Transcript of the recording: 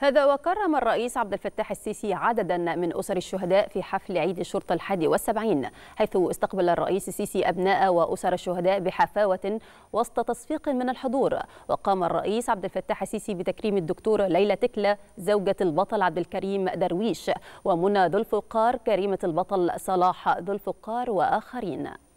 هذا وكرم الرئيس عبد الفتاح السيسي عددا من أسر الشهداء في حفل عيد الشرطة الحادي والسبعين حيث استقبل الرئيس السيسي أبناء وأسر الشهداء بحفاوة وسط تصفيق من الحضور وقام الرئيس عبد الفتاح السيسي بتكريم الدكتورة ليلى تكلة زوجة البطل عبد الكريم درويش ومنى ذو الفقار كريمة البطل صلاح ذو الفقار وآخرين